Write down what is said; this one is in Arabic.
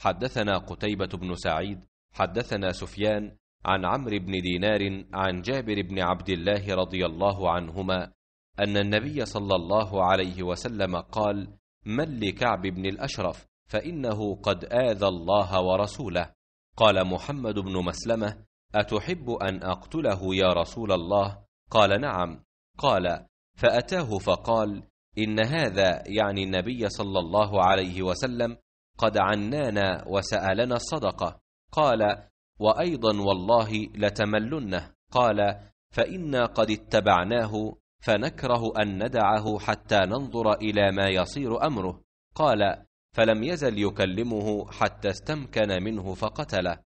حدثنا قتيبة بن سعيد حدثنا سفيان عن عمرو بن دينار عن جابر بن عبد الله رضي الله عنهما أن النبي صلى الله عليه وسلم قال: من لكعب بن الأشرف فإنه قد آذى الله ورسوله. قال محمد بن مسلمة: أتحب أن أقتله يا رسول الله؟ قال: نعم. قال: فأتاه فقال: إن هذا يعني النبي صلى الله عليه وسلم قد عنانا وسألنا الصدقة قال وأيضا والله لتملنه قال فإنا قد اتبعناه فنكره أن ندعه حتى ننظر إلى ما يصير أمره قال فلم يزل يكلمه حتى استمكن منه فقتله